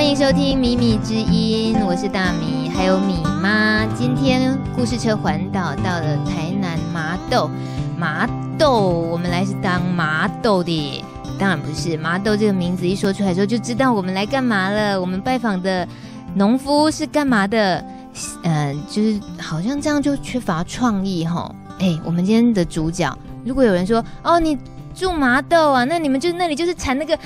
欢迎收听《米米之音》，我是大米，还有米妈。今天故事车环岛到了台南麻豆，麻豆，我们来是当麻豆的，当然不是麻豆这个名字一说出来之后就知道我们来干嘛了。我们拜访的农夫是干嘛的？嗯，就是好像这样就缺乏创意哈。哎，我们今天的主角，如果有人说哦，你住麻豆啊，那你们就那里就是产那个。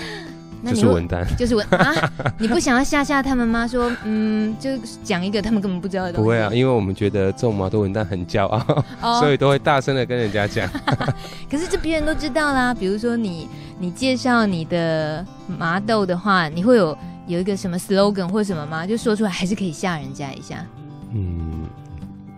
就是文单，就是文啊！你不想要吓吓他们吗？说嗯，就讲一个他们根本不知道的。不会啊，因为我们觉得种麻豆文单很骄傲，所以都会大声的跟人家讲。可是这别人都知道啦，比如说你你介绍你的麻豆的话，你会有有一个什么 slogan 或什么吗？就说出来还是可以吓人家一下。嗯。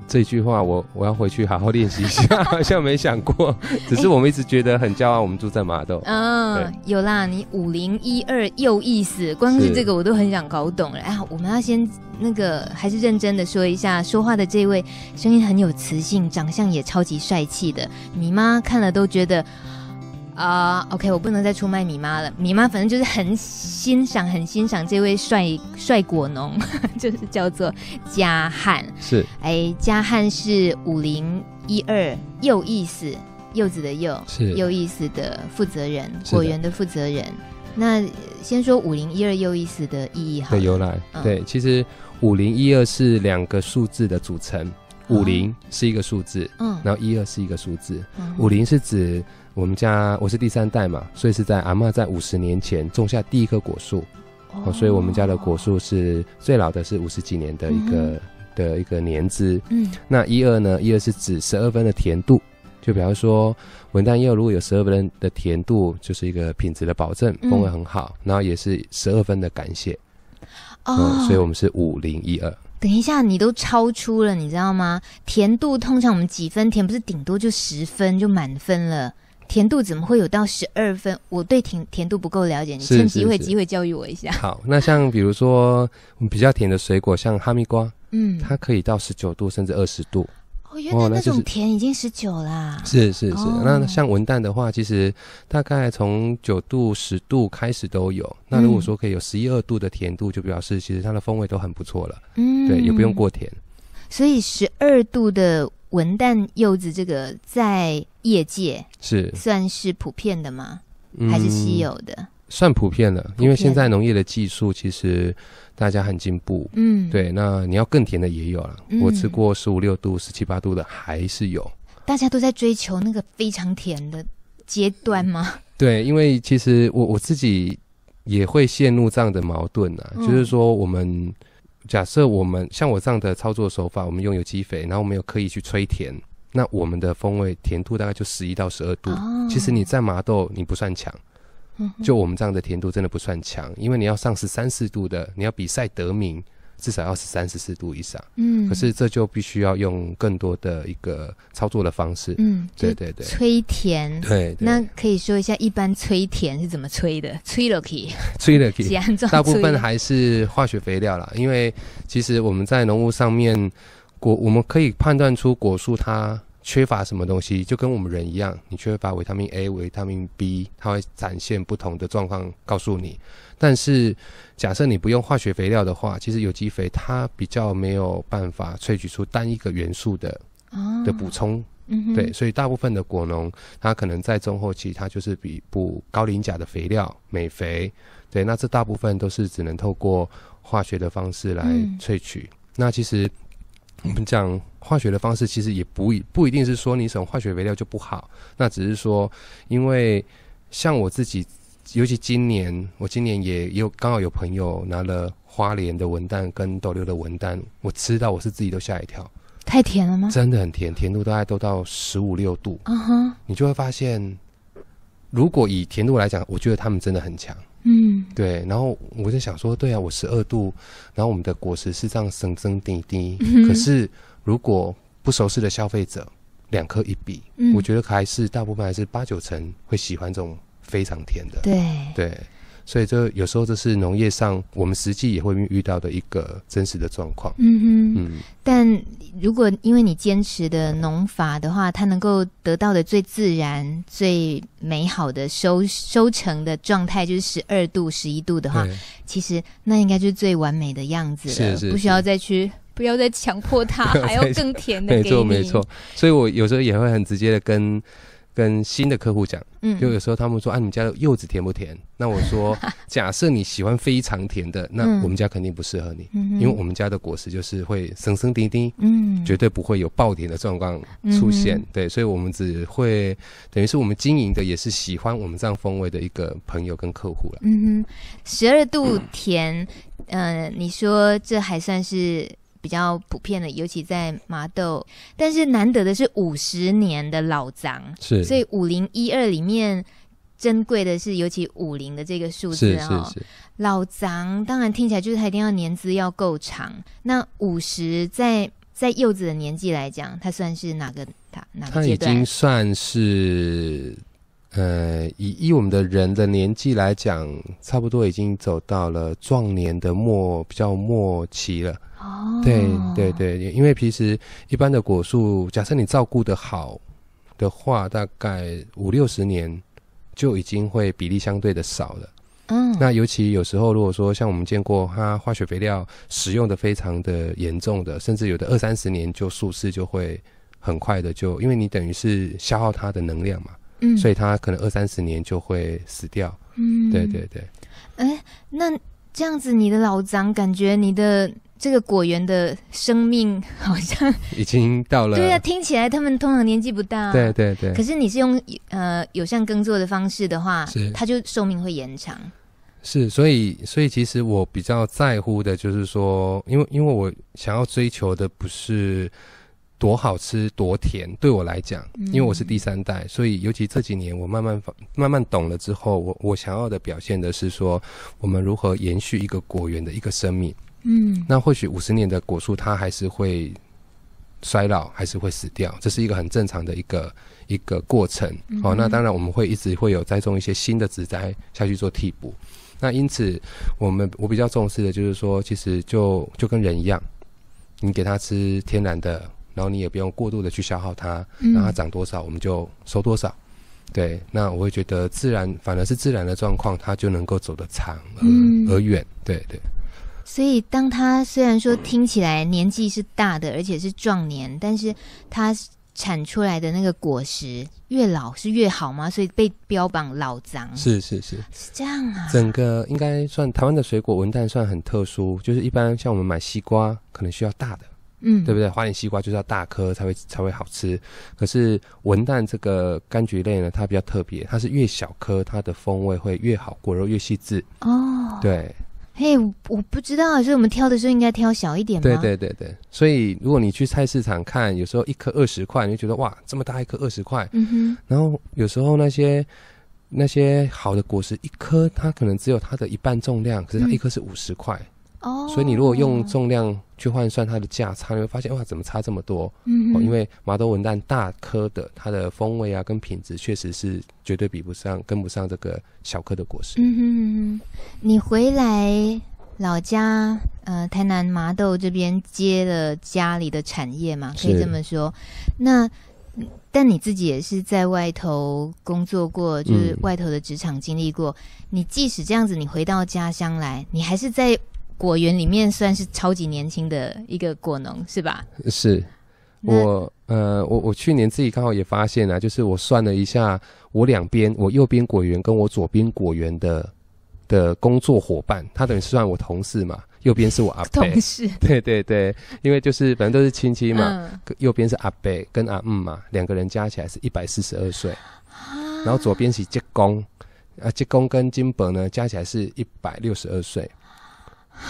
这句话我我要回去好好练习一下，好像没想过，只是我们一直觉得很骄傲，我们住在马豆。嗯，有啦，你五零一二又意思，光是这个我都很想搞懂了我们要先那个还是认真的说一下，说话的这位声音很有磁性，长相也超级帅气的，你妈看了都觉得。啊，OK，我不能再出卖米妈了。米妈反正就是很欣赏、很欣赏这位帅帅果农，就是叫做加汉。是，哎，加汉是五零一二又意思，柚子的柚，是又意思的负责人，果园的负责人。那先说五零一二又意思的意义哈。的由来，对，其实五零一二是两个数字的组成。五零是一个数字，嗯，然后一二是一个数字。五零是指我们家我是第三代嘛，所以是在阿妈在五十年前种下第一棵果树，哦，所以我们家的果树是最老的，是五十几年的一个的一个年资。嗯，那一二呢，一二是指十二分的甜度，就比方说文旦柚如果有十二分的甜度，就是一个品质的保证，风味很好，然后也是十二分的感谢。哦，所以我们是五零一二。等一下，你都超出了，你知道吗？甜度通常我们几分甜不是顶多就十分就满分了，甜度怎么会有到十二分？我对甜甜度不够了解，你趁机会机会教育我一下。好，那像比如说我们比较甜的水果，像哈密瓜，嗯，它可以到十九度甚至二十度。哦，那种甜已经十九啦。是是是，那像文旦的话，其实大概从九度十度开始都有。那如果说可以有十一二度的甜度，就表示其实它的风味都很不错了。嗯，对，也不用过甜。所以十二度的文旦柚子，这个在业界是算是普遍的吗？还是稀有的？算普遍了，因为现在农业的技术其实大家很进步。嗯，对。那你要更甜的也有了，我吃过十五六度、十七八度的还是有。大家都在追求那个非常甜的阶段吗？对，因为其实我我自己也会陷入这样的矛盾啊，就是说，我们假设我们像我这样的操作手法，我们用有机肥，然后我们有刻意去催甜，那我们的风味甜度大概就十一到十二度。其实你在麻豆你不算强。就我们这样的甜度真的不算强，因为你要上十三四度的，你要比赛得名，至少要十三十四度以上。嗯，可是这就必须要用更多的一个操作的方式。嗯，对对对，催甜。对，那可以说一下一般催甜是怎么催的？吹了可以，了可以。大部分还是化学肥料啦，因为其实我们在农务上面果我们可以判断出果树它。缺乏什么东西，就跟我们人一样，你缺乏维他命 A、维他命 B，它会展现不同的状况告诉你。但是，假设你不用化学肥料的话，其实有机肥它比较没有办法萃取出单一个元素的的补充。嗯，对，所以大部分的果农，他可能在中后期，他就是比补高磷钾的肥料、镁肥。对，那这大部分都是只能透过化学的方式来萃取。那其实。我们讲化学的方式，其实也不不一定是说你使用化学肥料就不好，那只是说，因为像我自己，尤其今年，我今年也有刚好有朋友拿了花莲的文旦跟斗六的文旦，我吃到我是自己都吓一跳，太甜了吗？真的很甜，甜度大概都到十五六度，啊哈，你就会发现，如果以甜度来讲，我觉得他们真的很强。嗯，对，然后我就想说，对啊，我十二度，然后我们的果实是这样层层滴滴，可是如果不熟悉的消费者，两颗一比，我觉得还是大部分还是八九成会喜欢这种非常甜的，对对。所以，这有时候这是农业上我们实际也会遇到的一个真实的状况。嗯哼，嗯，但如果因为你坚持的农法的话，它能够得到的最自然、最美好的收收成的状态，就是十二度、十一度的话，其实那应该就是最完美的样子，是不需要再去不要再强迫它，还要更甜的。没错，没错。所以我有时候也会很直接的跟。跟新的客户讲，嗯，就有时候他们说啊，你家的柚子甜不甜？那我说，假设你喜欢非常甜的，那我们家肯定不适合你，因为我们家的果实就是会生生丁丁，嗯，绝对不会有爆甜的状况出现。对，所以我们只会等于是我们经营的也是喜欢我们这样风味的一个朋友跟客户了。嗯哼，十二度甜，嗯，你说这还算是。比较普遍的，尤其在麻豆，但是难得的是五十年的老张，是，所以五零一二里面珍贵的是，尤其五零的这个数字啊，老张当然听起来就是他一定要年资要够长。那五十在在柚子的年纪来讲，他算是哪个他哪个阶段？他已经算是呃，以以我们的人的年纪来讲，差不多已经走到了壮年的末比较末期了。哦，对对对，因为其实一般的果树，假设你照顾的好的话，大概五六十年就已经会比例相对的少了。嗯，那尤其有时候如果说像我们见过它化学肥料使用的非常的严重的，甚至有的二三十年就树势就会很快的就，因为你等于是消耗它的能量嘛，嗯，所以它可能二三十年就会死掉。嗯，对对对。哎，那这样子你的老张感觉你的。这个果园的生命好像 已经到了。对呀，听起来他们通常年纪不大。对对对。可是你是用呃有善耕作的方式的话，是它就寿命会延长。是，所以所以其实我比较在乎的就是说，因为因为我想要追求的不是多好吃多甜，对我来讲，因为我是第三代，所以尤其这几年我慢慢慢慢懂了之后，我我想要的表现的是说，我们如何延续一个果园的一个生命。嗯，那或许五十年的果树它还是会衰老，还是会死掉，这是一个很正常的一个一个过程。哦，那当然我们会一直会有栽种一些新的植栽下去做替补。那因此，我们我比较重视的就是说，其实就就跟人一样，你给它吃天然的，然后你也不用过度的去消耗它，让它长多少我们就收多少。对，那我会觉得自然反而是自然的状况，它就能够走得长而而远。对对。所以，当他虽然说听起来年纪是大的，而且是壮年，但是他产出来的那个果实越老是越好吗？所以被标榜老脏，是是是，是这样啊。整个应该算台湾的水果文旦算很特殊，就是一般像我们买西瓜可能需要大的，嗯，对不对？花脸西瓜就是要大颗才会才会好吃。可是文旦这个柑橘类呢，它比较特别，它是越小颗它的风味会越好，果肉越细致哦，对。嘿，我我不知道，所以我们挑的时候应该挑小一点吗？对对对对，所以如果你去菜市场看，有时候一颗二十块，你就觉得哇，这么大一颗二十块，嗯哼。然后有时候那些那些好的果实，一颗它可能只有它的一半重量，可是它一颗是五十块哦，所以你如果用重量。去换算它的价差，你会发现哇，怎么差这么多？嗯，因为麻豆文旦大颗的它的风味啊，跟品质确实是绝对比不上，跟不上这个小颗的果实。嗯哼哼你回来老家，呃，台南麻豆这边接了家里的产业嘛，可以这么说。那但你自己也是在外头工作过，就是外头的职场经历过。你即使这样子，你回到家乡来，你还是在。果园里面算是超级年轻的一个果农，是吧？是，我呃，我我去年自己刚好也发现了，就是我算了一下，我两边，我右边果园跟我左边果园的的工作伙伴，他等于是算我同事嘛。右边是我阿伯，同事。对对对，因为就是反正都是亲戚嘛。嗯。右边是阿伯跟阿姆嘛，两个人加起来是一百四十二岁。然后左边是吉公，啊，吉公跟金本呢加起来是一百六十二岁。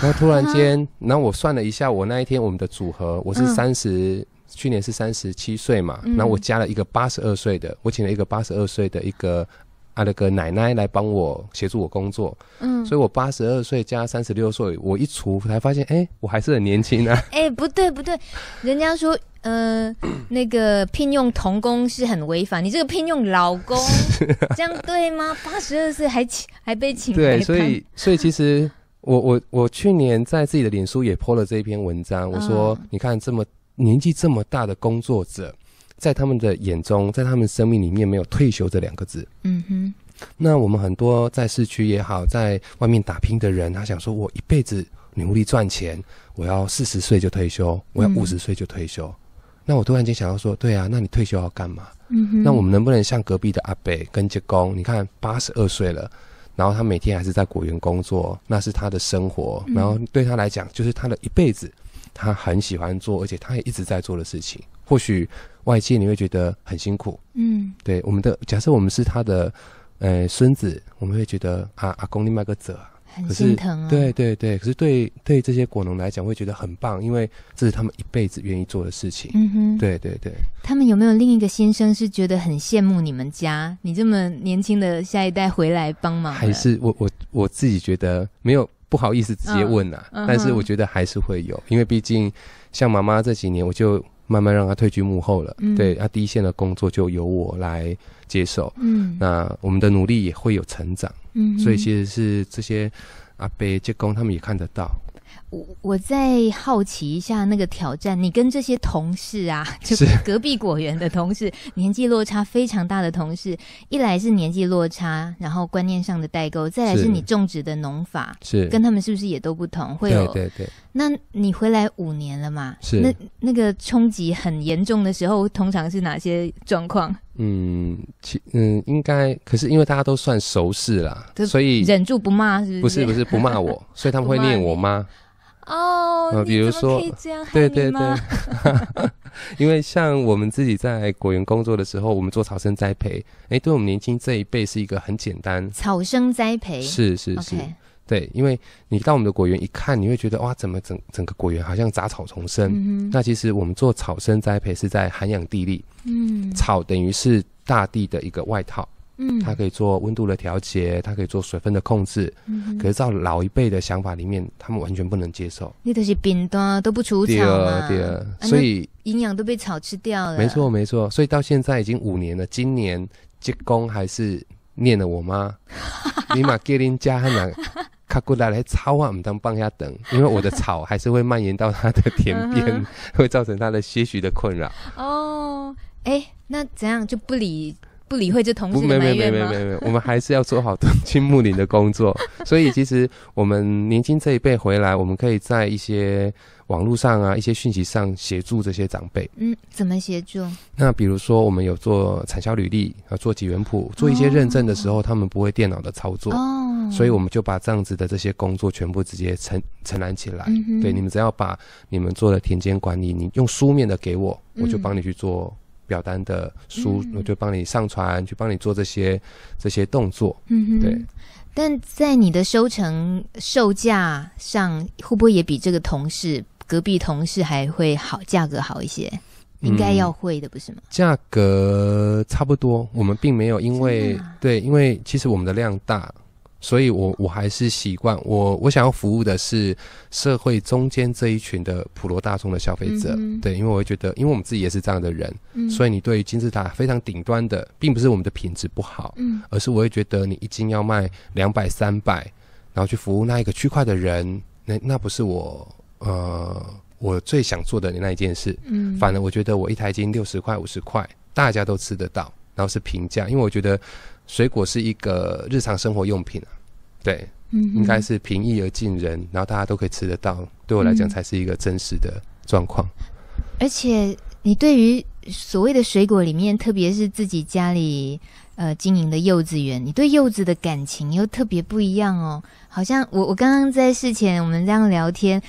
然后突然间，然后我算了一下，我那一天我们的组合，我是三十，去年是三十七岁嘛。那我加了一个八十二岁的，我请了一个八十二岁的一个啊那个奶奶来帮我协助我工作。嗯，所以我八十二岁加三十六岁，我一除才发现，哎，我还是很年轻啊。哎，不对不对，人家说呃 那个聘用童工是很违法，你这个聘用老公 这样对吗？八十二岁还请还被请？对，所以所以其实。我我我去年在自己的脸书也泼了这一篇文章，我说你看这么年纪这么大的工作者，在他们的眼中，在他们生命里面没有退休这两个字。嗯哼。那我们很多在市区也好，在外面打拼的人，他想说，我一辈子努力赚钱，我要四十岁就退休，我要五十岁就退休。那我突然间想要说，对啊，那你退休要干嘛？嗯哼。那我们能不能像隔壁的阿北跟杰公，你看八十二岁了。然后他每天还是在果园工作，那是他的生活。然后对他来讲，就是他的一辈子，他很喜欢做，而且他也一直在做的事情。或许外界你会觉得很辛苦，嗯，对我们的假设，我们是他的，呃，孙子，我们会觉得啊，阿公你麦个泽。很心疼啊！对对对，可是对对这些果农来讲，会觉得很棒，因为这是他们一辈子愿意做的事情。嗯哼，对对对。他们有没有另一个心声是觉得很羡慕你们家？你这么年轻的下一代回来帮忙？还是我我我自己觉得没有不好意思直接问啊。但是我觉得还是会有，因为毕竟像妈妈这几年我就。慢慢让他退居幕后了，对，他第一线的工作就由我来接手。嗯，那我们的努力也会有成长。嗯，所以其实是这些阿伯、结工他们也看得到。我我在好奇一下那个挑战，你跟这些同事啊，就是隔壁果园的同事，年纪落差非常大的同事，一来是年纪落差，然后观念上的代沟，再来是你种植的农法是跟他们是不是也都不同？会有对对。那你回来五年了嘛？是。那那个冲击很严重的时候，通常是哪些状况？嗯，其嗯，应该可是因为大家都算熟识啦，所以忍住不骂，是不是不是不骂我，所以他们会念我妈。哦，比如说，对对对，因为像我们自己在果园工作的时候，我们做草生栽培，哎，对我们年轻这一辈是一个很简单。草生栽培是是是，对，因为你到我们的果园一看，你会觉得哇，怎么整整个果园好像杂草丛生？那其实我们做草生栽培是在涵养地力，嗯，草等于是大地的一个外套。嗯，它可以做温度的调节，它可以做水分的控制。嗯，可是照老一辈的想法里面，他们完全不能接受。你都是平端都不除草吗？对，啊、所以营养都被草吃掉了。没错，没错。所以到现在已经五年了，今年吉工还是念了我妈。你玛给林家那卡古达来抄啊，我们当帮下等，因为我的草还是会蔓延到他的田边，会造成他的些许的困扰。哦，哎，那怎样就不理？不理会这同事的吗？没没没没没我们还是要做好金 木邻的工作。所以其实我们年轻这一辈回来，我们可以在一些网络上啊，一些讯息上协助这些长辈。嗯，怎么协助？那比如说我们有做产销履历啊，做几元谱，做一些认证的时候，他们不会电脑的操作，所以我们就把这样子的这些工作全部直接承承担起来。对，你们只要把你们做的田间管理，你用书面的给我，我就帮你去做。表单的输，就帮你上传，去帮你做这些这些动作。嗯哼。对，但在你的收成售价上，会不会也比这个同事隔壁同事还会好？价格好一些？应该要会的，不是吗？价格差不多，我们并没有因为对，因为其实我们的量大。所以，我我还是习惯我我想要服务的是社会中间这一群的普罗大众的消费者，对，因为我会觉得，因为我们自己也是这样的人，所以你对于金字塔非常顶端的，并不是我们的品质不好，嗯，而是我会觉得你一斤要卖两百三百，然后去服务那一个区块的人，那那不是我呃我最想做的那一件事，嗯，反而我觉得我一台斤六十块五十块，大家都吃得到，然后是平价，因为我觉得水果是一个日常生活用品啊。对，应该是平易而近人，然后大家都可以吃得到，对我来讲才是一个真实的状况。而且，你对于所谓的水果里面，特别是自己家里呃经营的柚子园，你对柚子的感情又特别不一样哦。好像我我刚刚在事前我们这样聊天，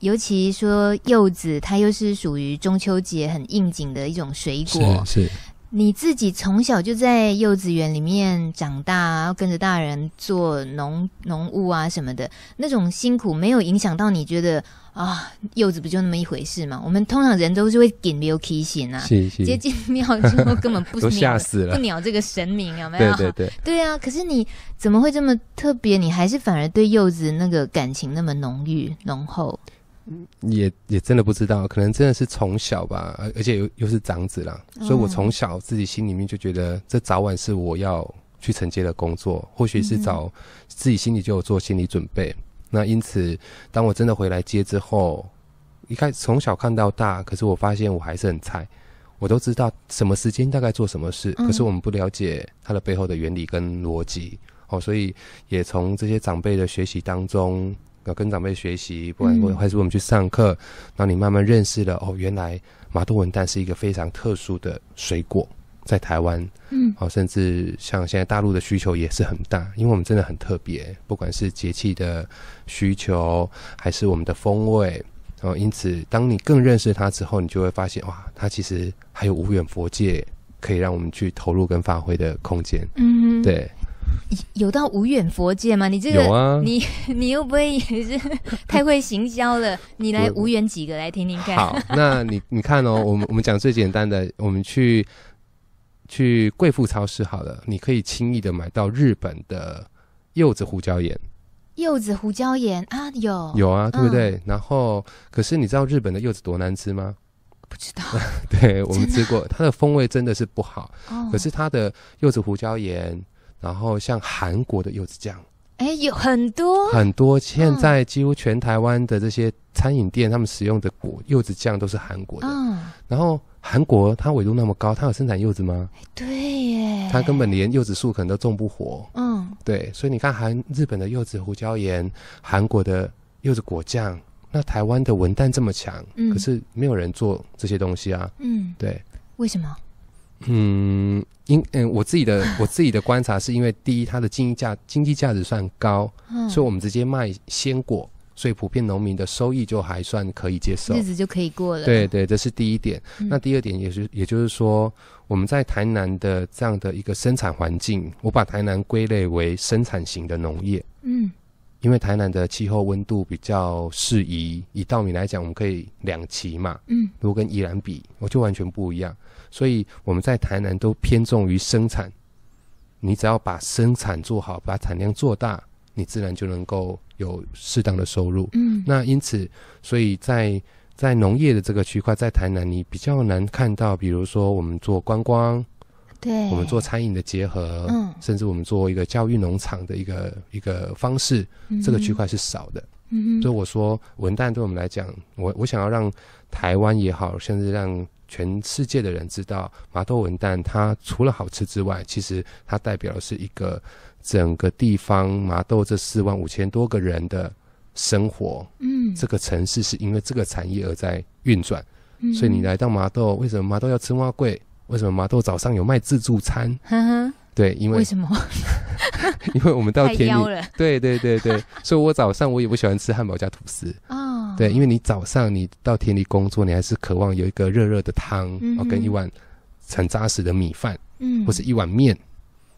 尤其说柚子，它又是属于中秋节很应景的一种水果。是。你自己从小就在幼稚园里面长大，然后跟着大人做农农务啊什么的，那种辛苦没有影响到你，觉得啊，柚子不就那么一回事嘛？我们通常人都是会点牛提醒啊，接近庙之后根本不 了，不鸟这个神明，有没有？对对对，对啊。可是你怎么会这么特别？你还是反而对柚子那个感情那么浓郁浓厚？也也真的不知道，可能真的是从小吧，而而且又又是长子啦，所以我从小自己心里面就觉得这早晚是我要去承接的工作，或许是早自己心里就有做心理准备。那因此，当我真的回来接之后，一开从小看到大，可是我发现我还是很菜。我都知道什么时间大概做什么事，可是我们不了解它的背后的原理跟逻辑哦，所以也从这些长辈的学习当中。要跟长辈学习，不管还是我们去上课，然后你慢慢认识了哦，原来马都文旦是一个非常特殊的水果，在台湾，嗯，哦，甚至像现在大陆的需求也是很大，因为我们真的很特别，不管是节气的需求，还是我们的风味，然后因此，当你更认识它之后，你就会发现哇，它其实还有无远佛界可以让我们去投入跟发挥的空间，嗯，对。有到无远佛界吗？你这个，你你又不会也是太会行销了。你来无远几个来听听看。好，那你你看哦，我们我们讲最简单的，我们去去贵妇超市好了，你可以轻易的买到日本的柚子胡椒盐。柚子胡椒盐啊，有有啊，对不对？然后，可是你知道日本的柚子多难吃吗？不知道。对我们吃过，它的风味真的是不好。哦。可是它的柚子胡椒盐。然后像韩国的柚子酱，哎，有很多很多。现在几乎全台湾的这些餐饮店，他们使用的果柚子酱都是韩国的。嗯。然后韩国它纬度那么高，它有生产柚子吗？对耶，它根本连柚子树可能都种不活。嗯。对，所以你看韩日本的柚子胡椒盐，韩国的柚子果酱，那台湾的文旦这么强，可是没有人做这些东西啊。嗯。对。为什么？嗯，因嗯，我自己的 我自己的观察是因为第一，它的经济价经济价值算高，所以我们直接卖鲜果，所以普遍农民的收益就还算可以接受，日子就可以过了。对对，这是第一点。那第二点也是，也就是说，我们在台南的这样的一个生产环境，我把台南归类为生产型的农业。嗯，因为台南的气候温度比较适宜，以稻米来讲，我们可以两期嘛。嗯，如果跟宜兰比，我就完全不一样。所以我们在台南都偏重于生产，你只要把生产做好，把产量做大，你自然就能够有适当的收入。嗯，那因此，所以在在农业的这个区块，在台南你比较难看到，比如说我们做观光，对，我们做餐饮的结合，嗯，甚至我们做一个教育农场的一个一个方式，这个区块是少的。嗯嗯，我说文旦对我们来讲，我我想要让台湾也好，甚至让。全世界的人知道麻豆文旦，它除了好吃之外，其实它代表的是一个整个地方麻豆这四万五千多个人的生活。嗯，这个城市是因为这个产业而在运转。嗯，所以你来到麻豆，为什么麻豆要吃花贵？为什么麻豆早上有卖自助餐？对，因为为什么？因为我们到田里对对对对，所以我早上我也不喜欢吃汉堡加吐司啊。对，因为你早上你到田里工作，你还是渴望有一个热热的汤，哦，跟一碗很扎实的米饭，嗯，或是一碗面，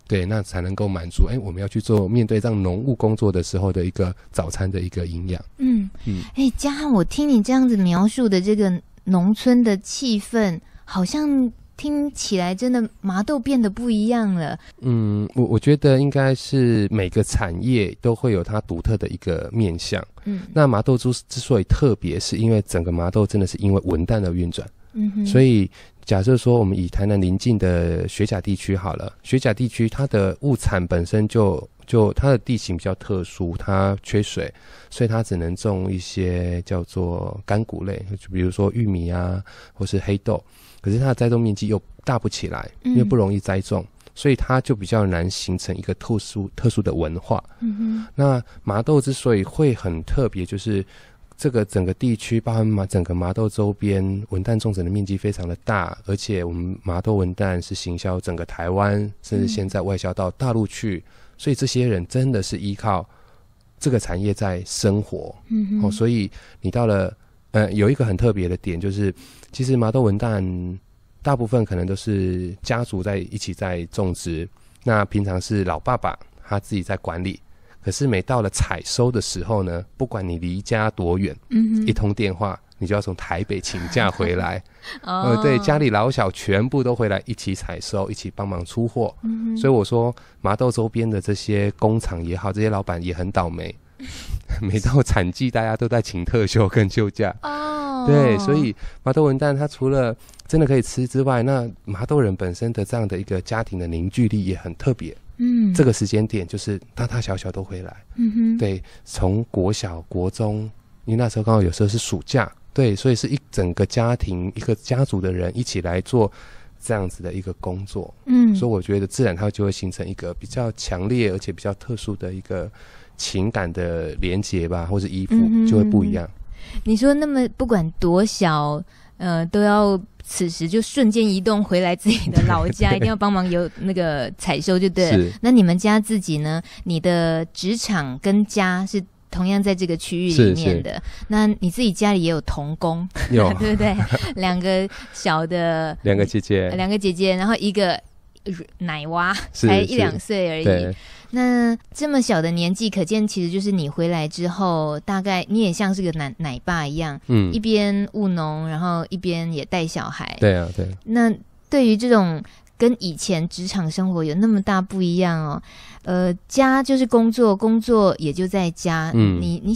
对，那才能够满足。哎，我们要去做面对让农务工作的时候的一个早餐的一个营养。嗯嗯，哎，嘉我听你这样子描述的这个农村的气氛，好像。听起来真的麻豆变得不一样了。嗯，我我觉得应该是每个产业都会有它独特的一个面向。嗯，那麻豆猪之所以特别，是因为整个麻豆真的是因为文旦的运转。嗯哼。所以假设说我们以台南临近的雪甲地区好了，雪甲地区它的物产本身就就它的地形比较特殊，它缺水，所以它只能种一些叫做干谷类，就比如说玉米啊，或是黑豆。可是它的栽种面积又大不起来，因为不容易栽种，所以它就比较难形成一个特殊、特殊的文化。嗯那麻豆之所以会很特别，就是这个整个地区，包含麻整个麻豆周边文旦种植的面积非常的大，而且我们麻豆文旦是行销整个台湾，甚至现在外销到大陆去，所以这些人真的是依靠这个产业在生活。嗯哦，所以你到了。嗯，有一个很特别的点就是，其实麻豆文旦大部分可能都是家族在一起在种植，那平常是老爸爸他自己在管理，可是每到了采收的时候呢，不管你离家多远，嗯，一通电话，你就要从台北请假回来，哦，对，家里老小全部都回来一起采收，一起帮忙出货，所以我说麻豆周边的这些工厂也好，这些老板也很倒霉。每到产季，大家都在请特休跟休假。哦，对，所以麻豆文旦它除了真的可以吃之外，那麻豆人本身的这样的一个家庭的凝聚力也很特别。嗯，这个时间点就是大大小小都会来。嗯哼，对，从国小国中，因为那时候刚好有时候是暑假，对，所以是一整个家庭一个家族的人一起来做这样子的一个工作。嗯，所以我觉得自然它就会形成一个比较强烈而且比较特殊的一个。情感的连接吧，或者衣服就会不一样。你说那么不管多小，呃，都要此时就瞬间移动回来自己的老家，一定 要帮忙有那个采收，就对。那你们家自己呢？你的职场跟家是同样在这个区域里面的。那你自己家里也有童工，有 对不对？两个小的，两个姐姐，两个姐姐，然后一个。奶娃才一两岁而已，那这么小的年纪，可见其实就是你回来之后，大概你也像是个奶奶爸一样，嗯，一边务农，然后一边也带小孩。对啊，对。那对于这种跟以前职场生活有那么大不一样哦，呃，家就是工作，工作也就在家。嗯，你你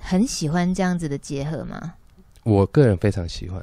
很喜欢这样子的结合吗？我个人非常喜欢，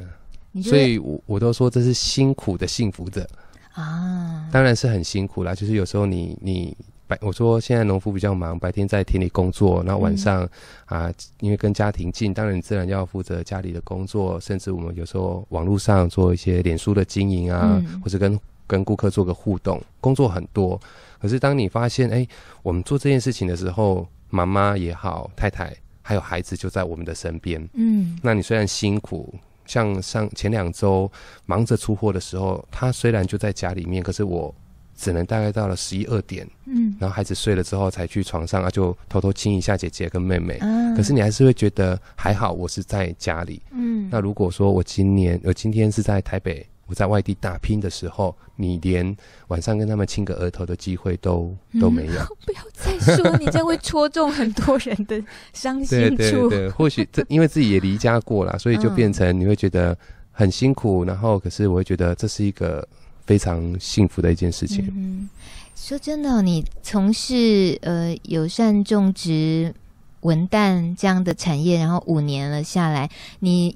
所以，我我都说这是辛苦的幸福者。啊，当然是很辛苦啦。就是有时候你你白我说现在农夫比较忙，白天在田里工作，然后晚上啊，因为跟家庭近，当然你自然要负责家里的工作，甚至我们有时候网络上做一些脸书的经营啊，或者跟跟顾客做个互动，工作很多。可是当你发现，哎，我们做这件事情的时候，妈妈也好，太太还有孩子就在我们的身边，嗯，那你虽然辛苦。像上前两周忙着出货的时候，他虽然就在家里面，可是我只能大概到了十一二点，嗯，然后孩子睡了之后才去床上，就偷偷亲一下姐姐跟妹妹。嗯，可是你还是会觉得还好，我是在家里。嗯，那如果说我今年我今天是在台北。在外地打拼的时候，你连晚上跟他们亲个额头的机会都都没有。不要再说，你这样会戳中很多人的伤心 处。对对对，或许这因为自己也离家过了，所以就变成你会觉得很辛苦。然后，可是我会觉得这是一个非常幸福的一件事情。嗯，说真的，你从事呃友善种植文旦这样的产业，然后五年了下来，你。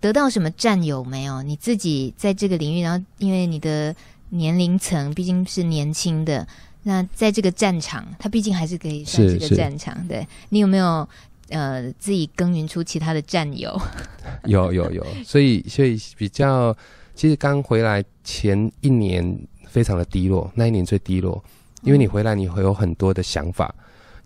得到什么战友没有？你自己在这个领域，然后因为你的年龄层毕竟是年轻的，那在这个战场，他毕竟还是可以算是个战场。对，你有没有呃自己耕耘出其他的战友？有有有，所以所以比较，其实刚回来前一年非常的低落，那一年最低落，因为你回来你会有很多的想法，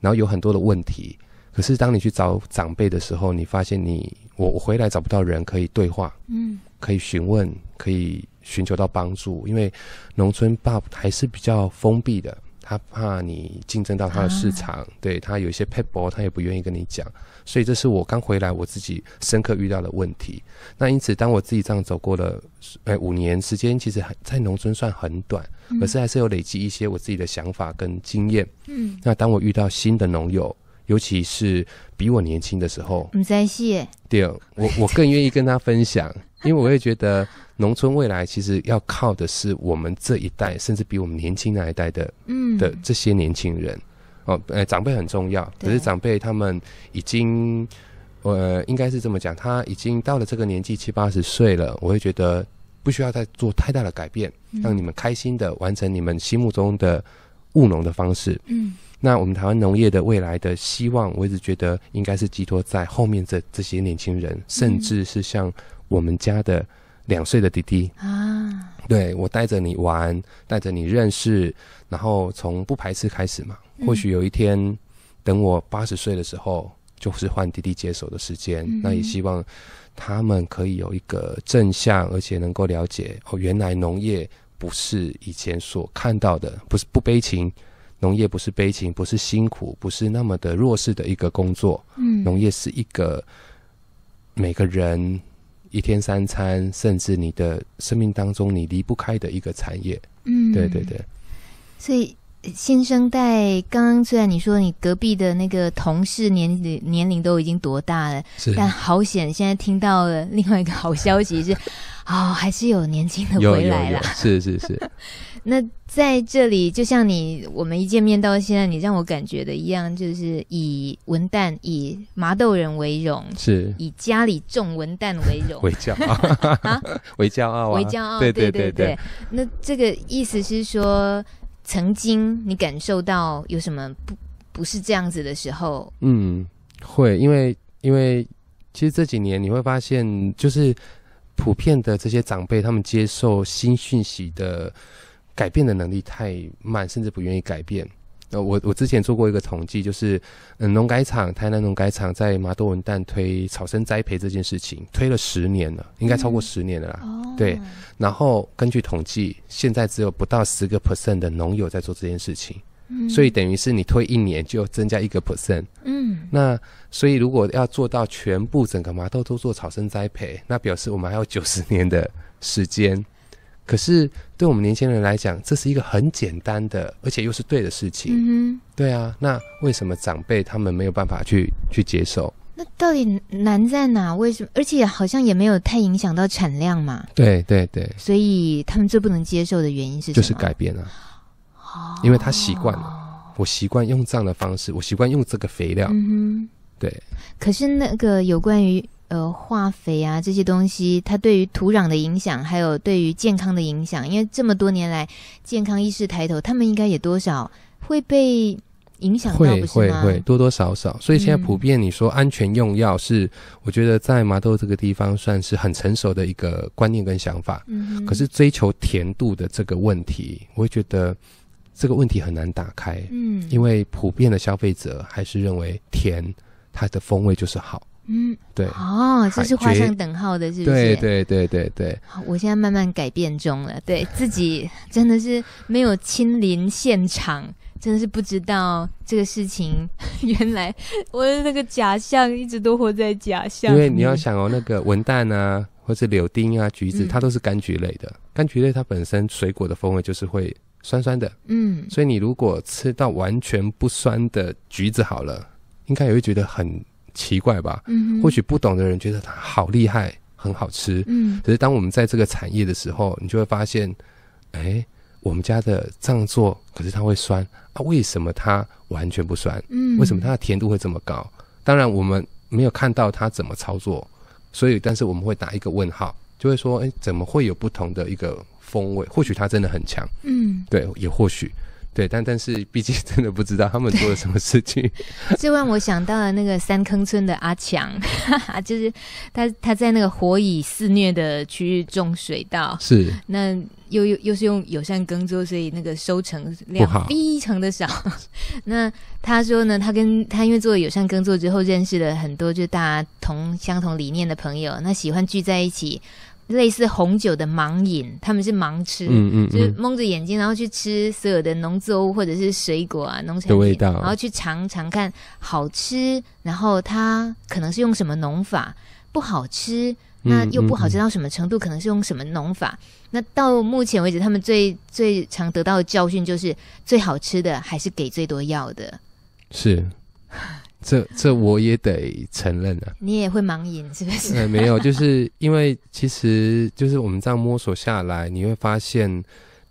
然后有很多的问题，可是当你去找长辈的时候，你发现你。我我回来找不到人可以对话，嗯，可以询问，可以寻求到帮助，因为农村爸还是比较封闭的，他怕你竞争到他的市场，对他有一些 pebble 他也不愿意跟你讲，所以这是我刚回来我自己深刻遇到的问题。那因此，当我自己这样走过了，呃，五年时间其实很在农村算很短，可是还是有累积一些我自己的想法跟经验。嗯，那当我遇到新的农友。尤其是比我年轻的时候，唔在系，对，我我更愿意跟他分享，因为我会觉得农村未来其实要靠的是我们这一代，甚至比我们年轻那一代的，嗯，的这些年轻人，哦，哎，长辈很重要，可是长辈他们已经，呃，应该是这么讲，他已经到了这个年纪七八十岁了，我会觉得不需要再做太大的改变，让你们开心的完成你们心目中的务农的方式，嗯。那我们台湾农业的未来的希望，我一直觉得应该是寄托在后面这这些年轻人，甚至是像我们家的两岁的弟弟啊。对我带着你玩，带着你认识，然后从不排斥开始嘛。或许有一天，等我八十岁的时候，就是换弟弟接手的时间。那也希望他们可以有一个正向，而且能够了解哦，原来农业不是以前所看到的，不是不悲情。农业不是悲情，不是辛苦，不是那么的弱势的一个工作。嗯，农业是一个每个人一天三餐，甚至你的生命当中你离不开的一个产业。嗯，对对对，所以。新生代刚刚，虽然你说你隔壁的那个同事年纪年龄都已经多大了，但好险，现在听到了另外一个好消息是，哦，还是有年轻的回来了。是是是。那在这里，就像你我们一见面到现在，你让我感觉的一样，就是以文旦以麻豆人为荣，是以家里种文旦为荣，为骄傲啊，为骄傲，为骄傲。对对对对。那这个意思是说。曾经你感受到有什么不不是这样子的时候，嗯，会，因为因为其实这几年你会发现，就是普遍的这些长辈，他们接受新讯息的改变的能力太慢，甚至不愿意改变。那我我之前做过一个统计，就是，嗯，农改场，台南农改场在麻豆文旦推草生栽培这件事情，推了十年了，应该超过十年了啦。哦。对，然后根据统计，现在只有不到十个 percent 的农友在做这件事情，所以等于是你推一年就增加一个 percent。嗯。那所以如果要做到全部整个麻豆都做草生栽培，那表示我们还有九十年的时间。可是，对我们年轻人来讲，这是一个很简单的，而且又是对的事情。嗯对啊，那为什么长辈他们没有办法去去接受？那到底难在哪？为什么？而且好像也没有太影响到产量嘛。对对对。所以他们最不能接受的原因是？就是改变了。因为他习惯了，我习惯用这样的方式，我习惯用这个肥料。嗯哼。对。可是那个有关于。呃，化肥啊这些东西，它对于土壤的影响，还有对于健康的影响，因为这么多年来健康意识抬头，他们应该也多少会被影响到，会会会多多少少。所以现在普遍你说安全用药是，我觉得在麻豆这个地方算是很成熟的一个观念跟想法。嗯，可是追求甜度的这个问题，我觉得这个问题很难打开。嗯，因为普遍的消费者还是认为甜它的风味就是好。嗯，对哦，这是画上等号的，是不是？对对对对对。我现在慢慢改变中了，对自己真的是没有亲临现场，真的是不知道这个事情。原来我的那个假象一直都活在假象。因为你要想哦，那个文旦啊，或是柳丁啊，橘子，它都是柑橘类的。柑橘类它本身水果的风味就是会酸酸的，嗯。所以你如果吃到完全不酸的橘子，好了，应该也会觉得很。奇怪吧？嗯，或许不懂的人觉得它好厉害，很好吃。嗯，可是当我们在这个产业的时候，你就会发现，哎，我们家的这样做，可是它会酸啊？为什么它完全不酸？嗯，为什么它的甜度会这么高？当然，我们没有看到它怎么操作，所以，但是我们会打一个问号，就会说，哎，怎么会有不同的一个风味？或许它真的很强，嗯，对，也或许。对，但但是毕竟真的不知道他们做了什么事情。最 让我想到了那个三坑村的阿强，就是他他在那个火蚁肆虐的区域种水稻，是那又又又是用友善耕作，所以那个收成量非常的少。那他说呢，他跟他因为做友善耕作之后，认识了很多就大家同相同理念的朋友，那喜欢聚在一起。类似红酒的盲饮，他们是盲吃，嗯嗯，就蒙着眼睛，然后去吃所有的农作物或者是水果啊，农产品的味道，然后去尝尝看好吃，然后它可能是用什么农法，不好吃，那又不好吃到什么程度，可能是用什么农法。那到目前为止，他们最最常得到的教训就是，最好吃的还是给最多药的，是。这这我也得承认啊，你也会盲饮是不是？呃，没有，就是因为其实就是我们这样摸索下来，你会发现，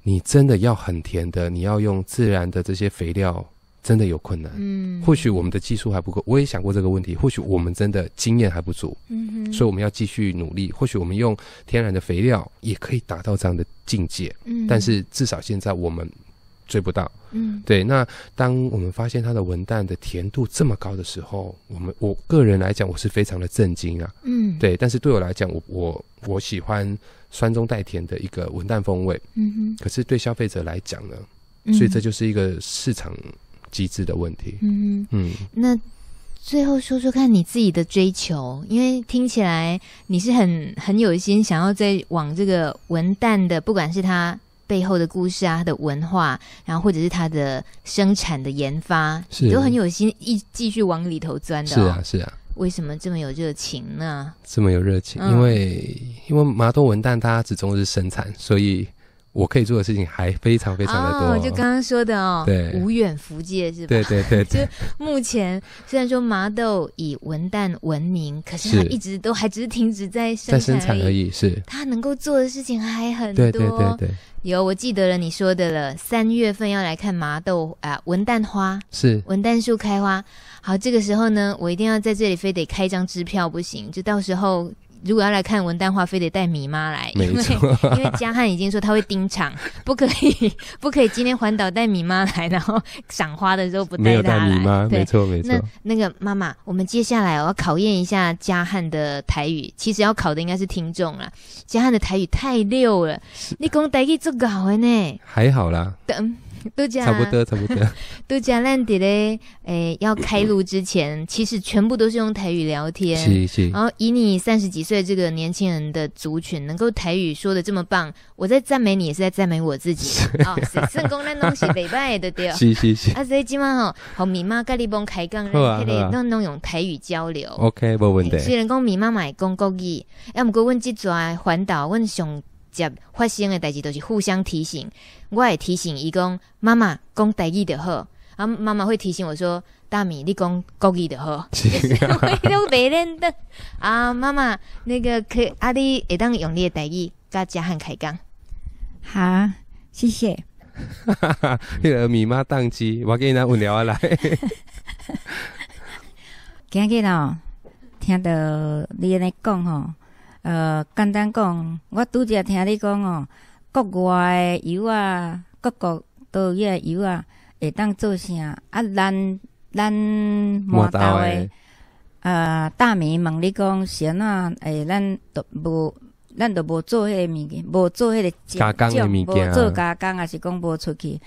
你真的要很甜的，你要用自然的这些肥料，真的有困难。嗯，或许我们的技术还不够，我也想过这个问题，或许我们真的经验还不足。嗯，所以我们要继续努力。或许我们用天然的肥料也可以达到这样的境界。嗯，但是至少现在我们。追不到，嗯，对。那当我们发现它的文旦的甜度这么高的时候，我们我个人来讲，我是非常的震惊啊，嗯，对。但是对我来讲，我我我喜欢酸中带甜的一个文旦风味，嗯哼。可是对消费者来讲呢，所以这就是一个市场机制的问题，嗯嗯。那最后说说看你自己的追求，因为听起来你是很很有心，想要在往这个文旦的，不管是它。背后的故事啊，它的文化，然后或者是它的生产的研发，是都很有心，一继续往里头钻的。是啊，是啊。为什么这么有热情呢？这么有热情，因为因为麻豆文旦，它只重视生产，所以。我可以做的事情还非常非常的多，就刚刚说的哦，对，无远弗届是吧？对对对，就目前虽然说麻豆以文旦闻名，可是它一直都还只是停止在生产而已，是。它能够做的事情还很多，对对对对。有，我记得了你说的了，三月份要来看麻豆啊文旦花，是文旦树开花。好，这个时候呢，我一定要在这里非得开张支票不行，就到时候。如果要来看文旦，话非得带米妈来，因为 因为嘉汉已经说他会盯场，不可以不可以今天环岛带米妈来，然后赏花的时候不带她来，对，没错没错。那那个妈妈，我们接下来我要考验一下嘉汉的台语，其实要考的应该是听众啦。嘉汉的台语太溜了，你讲台语这个好呢，还好啦。都差不多，差不多。都加兰的嘞，诶，要开炉之前，其实全部都是用台语聊天。是是。然后以你三十几岁这个年轻人的族群，能够台语说的这么棒，我在赞美你，也是在赞美我自己啊。圣公那东西礼拜的掉。是是是。啊，这今晚吼，红米妈甲你崩开讲咧，肯定弄侬用台语交流。OK，没问题。虽然讲米妈买公共语，要唔过阮即阵环岛，问上。发生诶代志都是互相提醒，我会提醒伊讲妈妈讲代志就好，啊，妈妈会提醒我说大米你讲国语的好，都认得。啊，妈妈那个去阿你会当用你诶代志，甲加汉开讲，好，谢谢。哈哈，那个密码档机，我给你拿稳聊啊来。今日哦，听到你尼讲吼。呃，简单讲，我拄则听你讲哦，国外的油啊，各国都有油啊，会当做啥？啊，咱咱莫头的，呃，大米问你讲，啥娜，诶，咱都无，咱都无做迄个物件，无做迄个加工的物件无做加工啊，是讲无出去。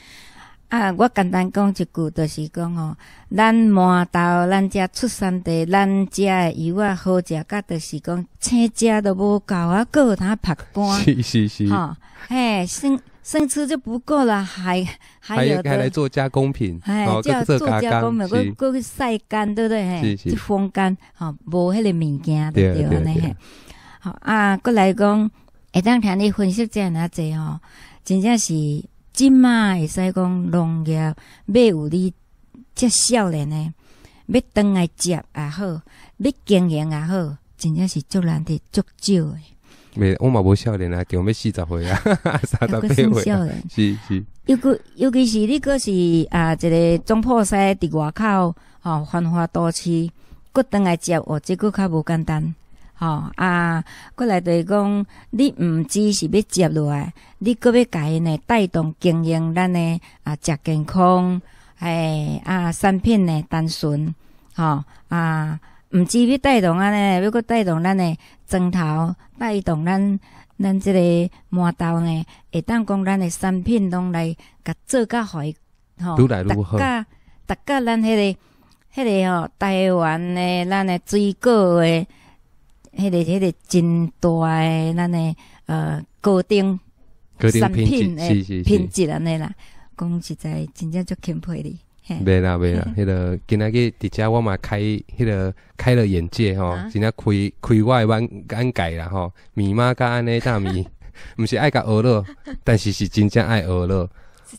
啊，我简单讲一句，就是讲吼，咱麻豆，咱遮出产地，咱遮的油啊好食，甲就是讲青食都无够啊，有通拍干。是是是，哈，嘿，生生吃就不够了，还还有它来做加工品，哎，叫做加工，每个过去晒干，对不对？嘿，去风干，吼，无迄个物件的对不对？嘿，好啊，过来讲，会当听你分析遮那济吼，真正是。即马会使讲农业欲有你遮少年呢，欲当来接也好，欲经营也好，真正是足难的足少。袂，我嘛无少年啊，长欲四十岁啊，三十八岁年是是。尤其尤其是你个是啊，一个总破西伫外口，吼繁华都市，欲当来接哦，这个较无简单。哦啊，过来就是讲，你毋只是要接落来，你佮要改呢，带动经营咱呢啊，食健康，诶啊，产品呢单纯，吼啊，毋只要带动安尼，要佮带动咱呢砖头，带动咱咱即个磨刀呢，会当讲咱的产品拢来甲做互好，吼，大甲大家咱迄个迄个吼台湾的咱的水果的。迄个、迄个真大诶，咱诶，呃，高高产品诶，品质安尼啦，讲实在真正足钦佩哩。袂啦，袂啦，迄 个今仔日伫遮我嘛开，迄个开了眼界吼，真正开开我诶眼界啦吼，米妈甲安尼大米，毋是爱甲学乐，但是是真正爱学乐。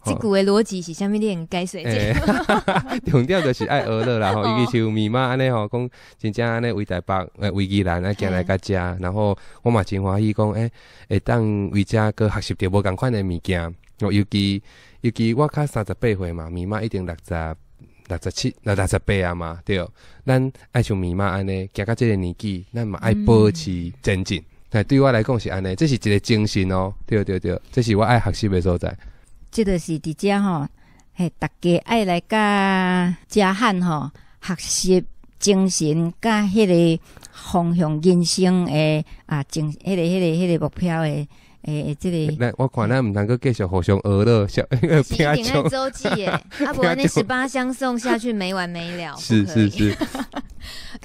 即句诶逻辑是啥物？你解释一下。点调就是爱娱乐啦，吼，尤其有密码安尼吼，讲真正安尼微台诶微机男啊，行来加遮，然后我嘛真欢喜讲，诶会当为家个学习着无共款的物件，我尤其尤其我较三十八岁嘛，密码一定六十、六十七、六十八啊嘛，对。咱爱像密码安尼，行到即个年纪，咱嘛爱保持前进。但对我来讲是安尼，这是一个精神哦，对对对，这是我爱学习的所在。这个是伫只吼，嘿，大家爱来加加汉吼，学习精神，加迄个方向人生诶，啊，精迄个迄个迄个目标诶，诶，这里。那我看咱唔能够继续互相娱乐，小那个屁阿周记诶，阿伯那十八箱送下去没完没了。是 是是。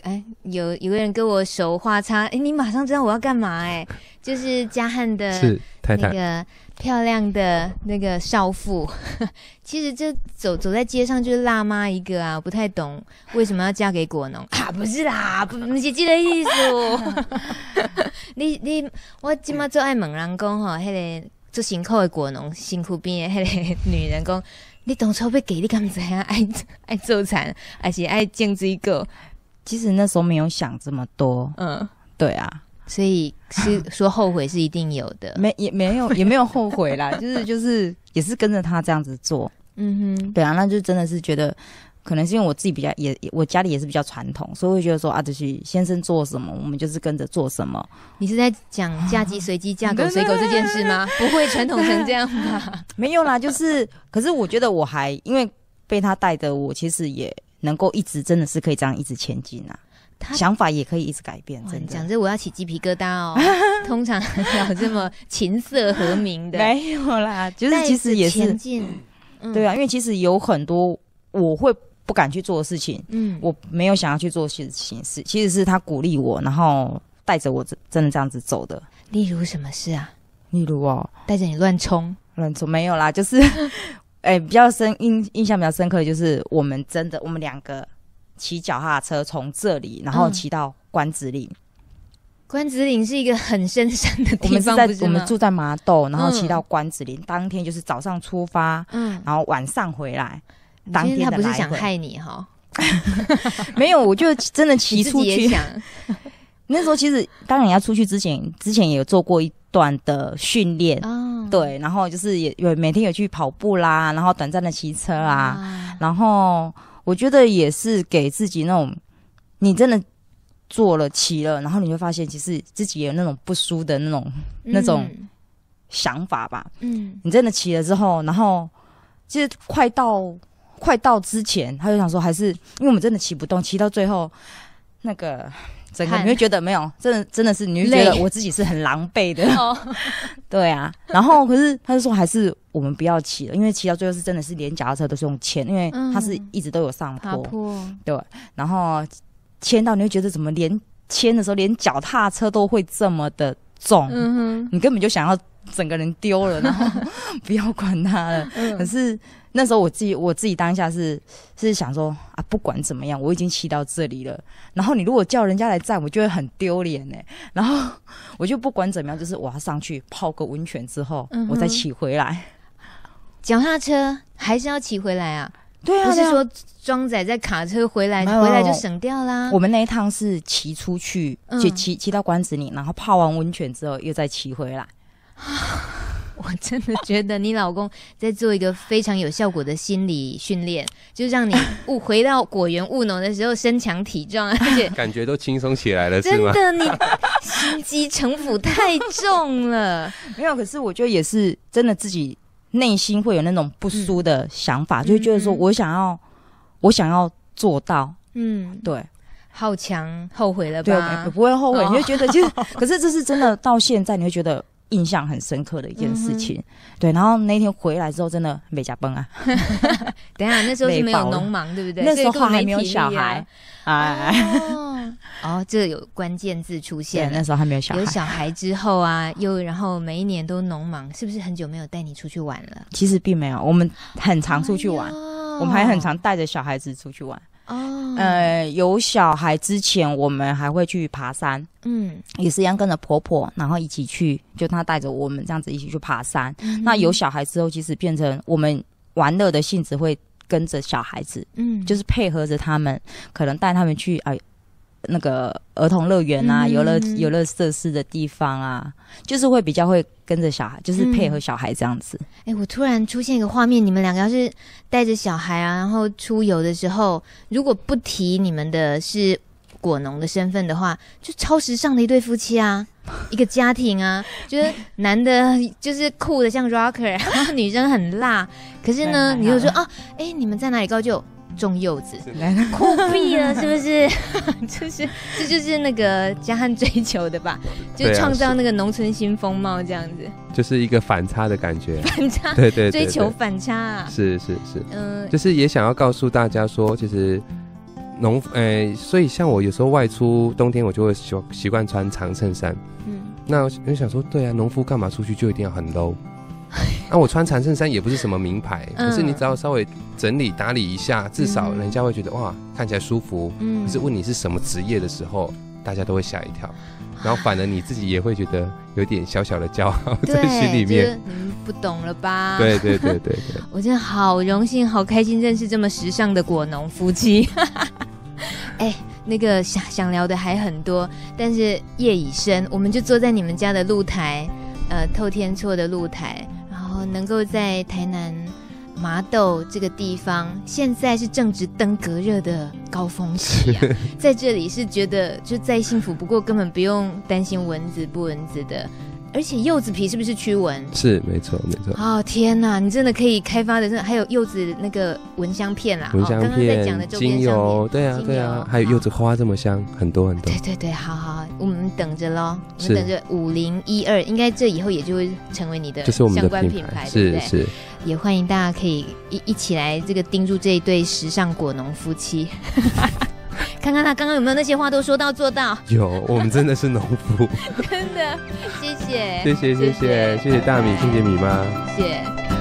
哎，有有个人跟我手画叉，哎，你马上知道我要干嘛？哎，就是嘉汉的太太。漂亮的那个少妇，其实这走走在街上就是辣妈一个啊，不太懂为什么要嫁给果农。不是啦，不是这个意思。你你，我今麦做爱猛人讲吼，那个做辛苦的果农，辛苦边的迄个女人讲，你当初被给你干么子啊？爱爱做产，还是爱贱之一个？其实那时候没有想这么多。嗯，对啊。所以是说后悔是一定有的，没也没有，也没有后悔啦，就是就是也是跟着他这样子做，嗯哼，对啊，那就真的是觉得，可能是因为我自己比较也我家里也是比较传统，所以会觉得说啊，就是先生做什么，我们就是跟着做什么。你是在讲嫁鸡随鸡，嫁狗随狗这件事吗？不会传统成这样吧？没有啦，就是，可是我觉得我还因为被他带的，我其实也能够一直真的是可以这样一直前进啊。想法也可以一直改变，真的。讲这我要起鸡皮疙瘩哦。通常要这么琴瑟和鸣的，没有啦。就是其实也是，对啊，因为其实有很多我会不敢去做的事情，嗯，我没有想要去做事情是其实是他鼓励我，然后带着我真真的这样子走的。例如什么事啊？例如哦，带着你乱冲，乱冲没有啦，就是 哎比较深印印象比较深刻，的就是我们真的我们两个。骑脚踏车从这里，然后骑到关子岭。关子岭是一个很深山的地方。我们在我们住在麻豆，然后骑到关子岭。当天就是早上出发，嗯，然后晚上回来。当天他不是想害你哈？没有，我就真的骑出去。那时候其实当然要出去之前，之前也有做过一段的训练啊，对，然后就是也有每天有去跑步啦，然后短暂的骑车啊，然后。我觉得也是给自己那种，你真的做了骑了，然后你会发现其实自己也有那种不输的那种那种想法吧。嗯，你真的骑了之后，然后其实快到快到之前，他就想说还是因为我们真的骑不动，骑到最后那个。整个你会觉得没有，真的真的是，你就觉得我自己是很狼狈的，对啊。然后可是他就说还是我们不要骑了，因为骑到最后是真的是连脚踏车都是用牵，因为他是一直都有上坡。对，然后牵到你会觉得怎么连牵的时候连脚踏车都会这么的重，你根本就想要整个人丢了，然后 不要管他了。可是。那时候我自己我自己当下是是想说啊，不管怎么样，我已经骑到这里了。然后你如果叫人家来载，我就会很丢脸呢。然后我就不管怎么样，就是我要上去泡个温泉之后，我再骑回来。脚踏车还是要骑回来啊？对啊，不是说装载在卡车回来，回来就省掉啦。我们那一趟是骑出去，就骑骑到关子岭，然后泡完温泉之后又再骑回来。我真的觉得你老公在做一个非常有效果的心理训练，就让你务回到果园务农的时候身强体壮，而且感觉都轻松起来了，真的。你心机城府太重了，没有。可是我觉得也是真的，自己内心会有那种不输的想法，就觉得说我想要，我想要做到。嗯，对，好强，后悔了吧？对，不会后悔，你就觉得就是，可是这是真的，到现在你会觉得。印象很深刻的一件事情，对。然后那天回来之后，真的美甲崩啊！等下那时候是没有农忙，对不对？那时候还没有小孩，哎。哦，这有关键字出现。那时候还没有小孩，有小孩之后啊，又然后每一年都农忙，是不是很久没有带你出去玩了？其实并没有，我们很常出去玩，我们还很常带着小孩子出去玩。哦，呃，有小孩之前，我们还会去爬山，嗯，也是一样跟着婆婆，然后一起去，就她带着我们这样子一起去爬山。那有小孩之后，其实变成我们玩乐的性质会跟着小孩子，嗯，就是配合着他们，可能带他们去，哎。那个儿童乐园啊，游乐游乐设施的地方啊，就是会比较会跟着小孩，就是配合小孩这样子。哎，我突然出现一个画面，你们两个要是带着小孩啊，然后出游的时候，如果不提你们的是果农的身份的话，就超时尚的一对夫妻啊，一个家庭啊，就是男的就是酷的像 rocker，然后女生很辣，可是呢，你就说啊，哎，你们在哪里高就？种柚子，酷毙了，是不是？就是，这就是那个江汉追求的吧？就创造那个农村新风貌，这样子，就是一个反差的感觉。反差，对对，追求反差，是是是，嗯，就是也想要告诉大家说，其实农，哎，所以像我有时候外出，冬天我就会习习惯穿长衬衫。嗯，那我想说，对啊，农夫干嘛出去就一定要很 low。啊，我穿长衬衫也不是什么名牌，可是你只要稍微整理打理一下，至少人家会觉得哇，看起来舒服。嗯，可是问你是什么职业的时候，大家都会吓一跳，然后反而你自己也会觉得有点小小的骄傲在心里面。嗯，不懂了吧？对对对对对，我真的好荣幸、好开心认识这么时尚的果农夫妻。哎，那个想想聊的还很多，但是夜已深，我们就坐在你们家的露台，呃，透天厝的露台。能够在台南麻豆这个地方，现在是正值登革热的高峰期，在这里是觉得就再幸福不过，根本不用担心蚊子不蚊子的。而且柚子皮是不是驱蚊？是，没错，没错。哦，天哪，你真的可以开发的，真的还有柚子那个蚊香片啦，蚊香片、精油，对啊，对啊，还有柚子花这么香，很多很多。对对对，好好，我们等着喽，我们等着五零一二，应该这以后也就会成为你的相关品牌，是是。也欢迎大家可以一一起来这个盯住这一对时尚果农夫妻。看看他刚刚有没有那些话都说到做到。有，我们真的是农夫，真的，谢谢，谢谢，谢谢，谢谢大米，谢谢米妈，谢。